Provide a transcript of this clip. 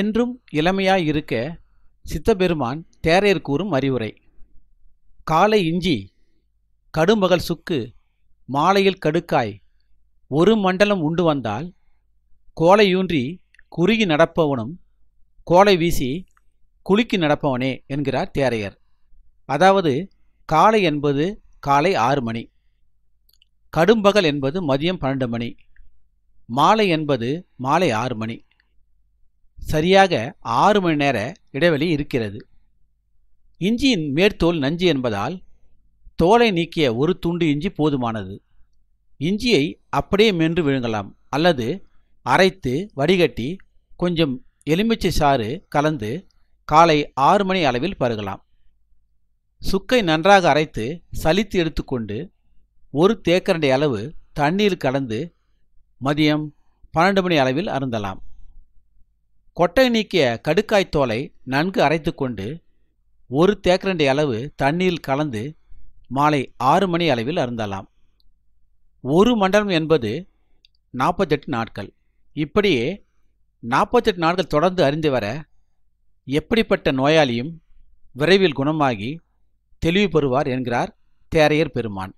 என்றும் இளமையாயிருக்க சித்தபெருமான் தேரையர் கூறும் அறிவுரை காலை இஞ்சி கடும்பகல் சுக்கு மாலையில் கடுக்காய் ஒரு மண்டலம் உண்டு வந்தால் கோலையூன்றி குறுகி நடப்பவனும் கோலை வீசி குலுக்கி நடப்பவனே என்கிறார் தேரையர் அதாவது காலை என்பது காலை ஆறு மணி கடும்பகல் என்பது மதியம் பன்னெண்டு மணி மாலை என்பது மாலை ஆறு மணி சரியாக ஆறு மணி நேர இடைவெளி இருக்கிறது இஞ்சியின் மேற்தோல் நஞ்சு என்பதால் தோலை நீக்கிய ஒரு துண்டு இஞ்சி போதுமானது இஞ்சியை அப்படியே மென்று விழுங்கலாம் அல்லது அரைத்து வடிகட்டி கொஞ்சம் எலுமிச்சை சாறு கலந்து காலை ஆறு மணி அளவில் பருகலாம் சுக்கை நன்றாக அரைத்து சலித்து எடுத்துக்கொண்டு ஒரு தேக்கரண்டை அளவு தண்ணீர் கலந்து மதியம் பன்னெண்டு மணி அளவில் அருந்தலாம் கொட்டை நீக்கிய கடுக்காய் தோலை நன்கு அரைத்து கொண்டு ஒரு தேக்கரண்டி அளவு தண்ணீரில் கலந்து மாலை ஆறு மணி அளவில் அருந்தலாம் ஒரு மண்டலம் என்பது நாற்பத்தெட்டு நாட்கள் இப்படியே நாற்பத்தெட்டு நாட்கள் தொடர்ந்து அறிந்து வர எப்படிப்பட்ட நோயாளியும் விரைவில் குணமாகி தெளிவு பெறுவார் என்கிறார் தேரையர் பெருமான்